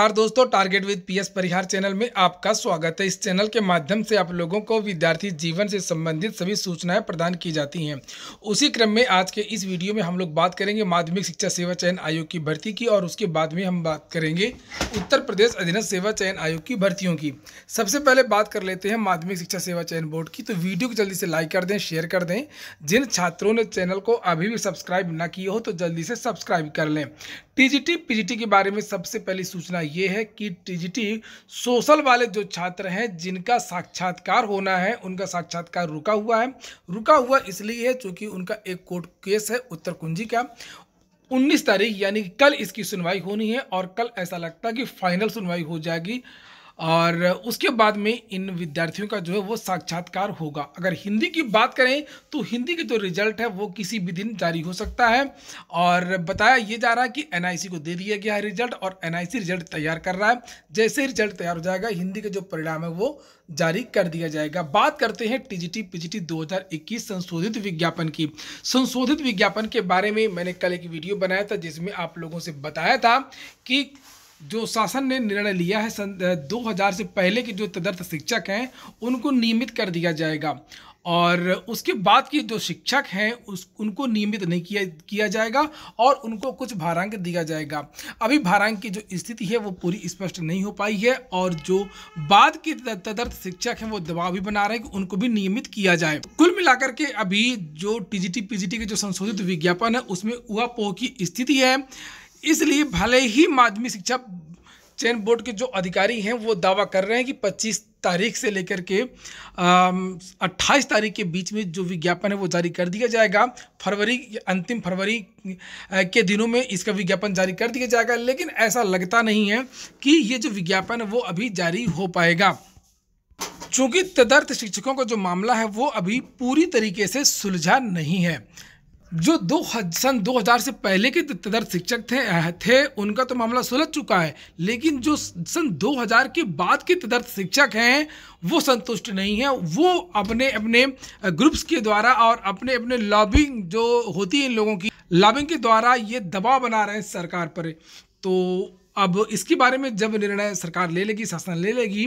नमस्कार दोस्तों target with PS Parihar channel में आपका स्वागत है इस चैनल के माध्यम से आप लोगों को विद्यार्थी जीवन से संबंधित सभी सूचनाएं प्रदान की जाती हैं उसी क्रम में आज के इस वीडियो में हम लोग बात करेंगे माध्यमिक शिक्षा सेवा चयन आयोग की भर्ती की और उसके बाद में हम बात करेंगे उत्तर प्रदेश अधीनस्थ सेवा चयन आयोग की भर्तियों की सबसे पहले बात कर लेते हैं माध्यमिक शिक्षा सेवा चयन बोर्ड की तो वीडियो को जल्दी से लाइक कर दें शेयर कर दें जिन छात्रों ने चैनल को अभी भी सब्सक्राइब ना किया हो तो जल्दी से सब्सक्राइब कर लें टी पीजीटी के बारे में सबसे पहली सूचना ये है कि टीजीटी सोशल वाले जो छात्र हैं जिनका साक्षात्कार होना है उनका साक्षात्कार रुका हुआ है रुका हुआ इसलिए है चूँकि उनका एक कोर्ट केस है उत्तर कुंजी का 19 तारीख यानी कल इसकी सुनवाई होनी है और कल ऐसा लगता है कि फाइनल सुनवाई हो जाएगी और उसके बाद में इन विद्यार्थियों का जो है वो साक्षात्कार होगा अगर हिंदी की बात करें तो हिंदी के जो रिजल्ट है वो किसी भी दिन जारी हो सकता है और बताया ये जा रहा है कि एन को दे दिया गया है रिजल्ट और एन रिजल्ट तैयार कर रहा है जैसे रिजल्ट तैयार हो जाएगा हिंदी के जो परिणाम है वो जारी कर दिया जाएगा बात करते हैं टीजीटी पीजीटी 2021 संशोधित विज्ञापन की संशोधित विज्ञापन के बारे में मैंने कल एक वीडियो बनाया था जिसमें आप लोगों से बताया था कि जो शासन ने निर्णय लिया है सन 2000 से पहले के जो तदर्थ शिक्षक हैं उनको नियमित कर दिया जाएगा और उसके बाद की जो शिक्षक हैं उस उनको नियमित नहीं किया किया जाएगा और उनको कुछ भारांक दिया जाएगा अभी भारांक की जो स्थिति है वो पूरी स्पष्ट नहीं हो पाई है और जो बाद के तदर्थ शिक्षक हैं वो दबाव भी बना रहे हैं कि उनको भी नियमित किया जाए कुल मिलाकर के अभी जो टी जी के जो संशोधित विज्ञापन है उसमें उहापोह की स्थिति है इसलिए भले ही माध्यमिक शिक्षा चयन बोर्ड के जो अधिकारी हैं वो दावा कर रहे हैं कि 25 तारीख से लेकर के अट्ठाईस तारीख के बीच में जो विज्ञापन है वो जारी कर दिया जाएगा फरवरी अंतिम फरवरी के दिनों में इसका विज्ञापन जारी कर दिया जाएगा लेकिन ऐसा लगता नहीं है कि ये जो विज्ञापन है वो अभी जारी हो पाएगा चूँकि तदर्थ शिक्षकों का जो मामला है वो अभी पूरी तरीके से सुलझा नहीं है जो दो सन 2000 से पहले के तदर शिक्षक थे थे उनका तो मामला सुलझ चुका है लेकिन जो सन 2000 के बाद के तदर्थ शिक्षक हैं वो संतुष्ट नहीं है वो अपने अपने ग्रुप्स के द्वारा और अपने अपने लॉबिंग जो होती है इन लोगों की लॉबिंग के द्वारा ये दबाव बना रहे हैं सरकार पर तो अब इसके बारे में जब निर्णय सरकार ले लेगी शासन ले लेगी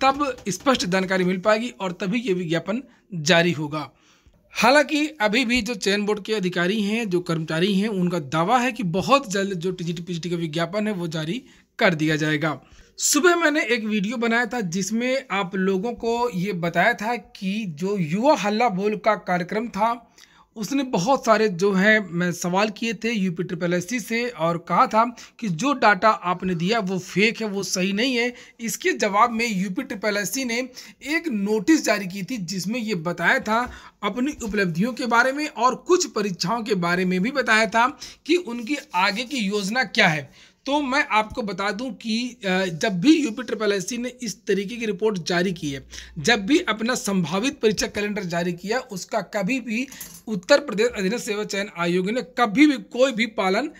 तब स्पष्ट जानकारी मिल पाएगी और तभी ये विज्ञापन जारी होगा हालांकि अभी भी जो चयन बोर्ड के अधिकारी हैं जो कर्मचारी हैं उनका दावा है कि बहुत जल्द जो टीजीटी पीजीटी का विज्ञापन है वो जारी कर दिया जाएगा सुबह मैंने एक वीडियो बनाया था जिसमें आप लोगों को ये बताया था कि जो युवा हल्ला बोल का कार्यक्रम था उसने बहुत सारे जो हैं मैं सवाल किए थे यूपी ट्रिपल एस से और कहा था कि जो डाटा आपने दिया वो फेक है वो सही नहीं है इसके जवाब में यूपी ट्रिपल एस ने एक नोटिस जारी की थी जिसमें ये बताया था अपनी उपलब्धियों के बारे में और कुछ परीक्षाओं के बारे में भी बताया था कि उनकी आगे की योजना क्या है तो मैं आपको बता दूं कि जब भी यूपी ट्रिपल एस ने इस तरीके की रिपोर्ट जारी की है जब भी अपना संभावित परीक्षा कैलेंडर जारी किया उसका कभी भी उत्तर प्रदेश अधीन सेवा चयन आयोग ने कभी भी कोई भी पालन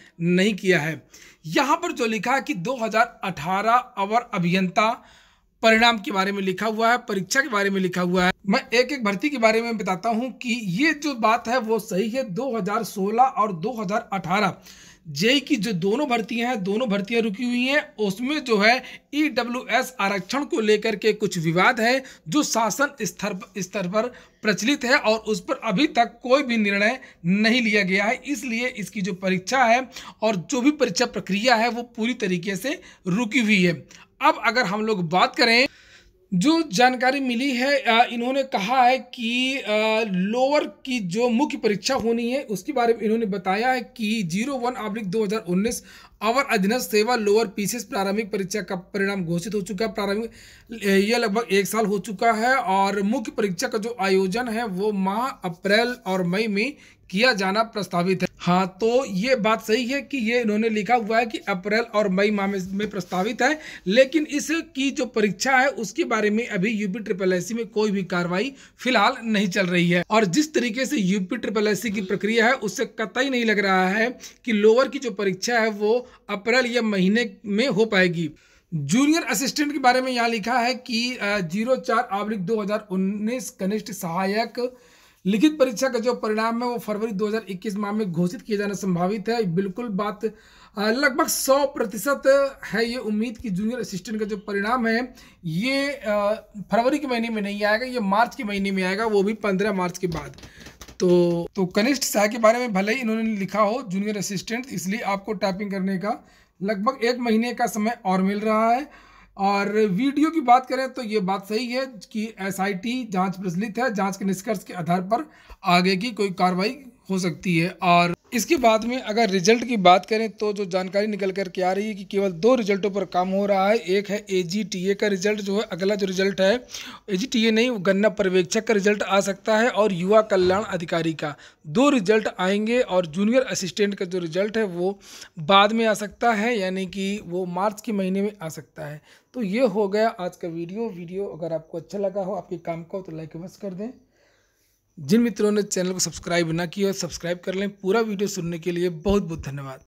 नहीं किया है यहाँ पर जो लिखा है कि 2018 अवर अभियंता परिणाम के बारे में लिखा हुआ है परीक्षा के बारे में लिखा हुआ है मैं एक एक भर्ती के बारे में बताता हूँ कि ये जो बात है वो सही है दो और दो जेई की जो दोनों भर्तियां हैं दोनों भर्तियां रुकी हुई हैं उसमें जो है ई e आरक्षण को लेकर के कुछ विवाद है जो शासन स्तर स्तर पर प्रचलित है और उस पर अभी तक कोई भी निर्णय नहीं लिया गया है इसलिए इसकी जो परीक्षा है और जो भी परीक्षा प्रक्रिया है वो पूरी तरीके से रुकी हुई है अब अगर हम लोग बात करें जो जानकारी मिली है इन्होंने कहा है कि लोअर की जो मुख्य परीक्षा होनी है उसके बारे में इन्होंने बताया है कि जीरो वन आब्लिक दो हज़ार उन्नीस अवर अधीनस्थ सेवा लोअर पीसीएस प्रारंभिक परीक्षा का परिणाम घोषित हो चुका है प्रारंभिक यह लगभग एक साल हो चुका है और मुख्य परीक्षा का जो आयोजन है वो माह अप्रैल और मई में किया जाना प्रस्तावित है हाँ तो ये बात सही है कि ये इन्होंने लिखा हुआ है कि अप्रैल और मई माह में, प्रस्तावित है लेकिन इसकी जो परीक्षा है उसके बारे में अभी यूपी ट्रिपल एस में कोई भी कार्रवाई फिलहाल नहीं चल रही है और जिस तरीके से यूपी ट्रिपल एस की प्रक्रिया है उससे कतई नहीं लग रहा है कि लोअर की जो परीक्षा है वो अप्रैल या महीने में हो पाएगी जूनियर असिस्टेंट के बारे में यहाँ लिखा है कि जीरो चार आब्लिक दो हज़ार उन्नीस कनिष्ठ सहायक लिखित परीक्षा का जो परिणाम है वो फरवरी 2021 माह में घोषित किया जाना संभावित है बिल्कुल बात लगभग 100 प्रतिशत है ये उम्मीद कि जूनियर असिस्टेंट का जो परिणाम है ये फरवरी के महीने में नहीं आएगा ये मार्च के महीने में आएगा वो भी 15 मार्च के बाद तो तो कनिष्ठ शाह के बारे में भले ही इन्होंने लिखा हो जूनियर असिस्टेंट इसलिए आपको टाइपिंग करने का लगभग एक महीने का समय और मिल रहा है और वीडियो की बात करें तो ये बात सही है कि एसआईटी जांच प्रचलित है जांच के निष्कर्ष के आधार पर आगे की कोई कार्रवाई हो सकती है और इसके बाद में अगर रिजल्ट की बात करें तो जो जानकारी निकल कर के आ रही है कि केवल दो रिजल्टों पर काम हो रहा है एक है ए का रिजल्ट जो है अगला जो रिजल्ट है ए नहीं गन्ना पर्यवेक्षक का रिजल्ट आ सकता है और युवा कल्याण अधिकारी का दो रिजल्ट आएंगे और जूनियर असिस्टेंट का जो रिजल्ट है वो बाद में आ सकता है यानी कि वो मार्च के महीने में आ सकता है तो ये हो गया आज का वीडियो वीडियो अगर आपको अच्छा लगा हो आपके काम का हो तो लाइक अवश्य कर दें जिन मित्रों ने चैनल को सब्सक्राइब ना किया सब्सक्राइब कर लें पूरा वीडियो सुनने के लिए बहुत बहुत धन्यवाद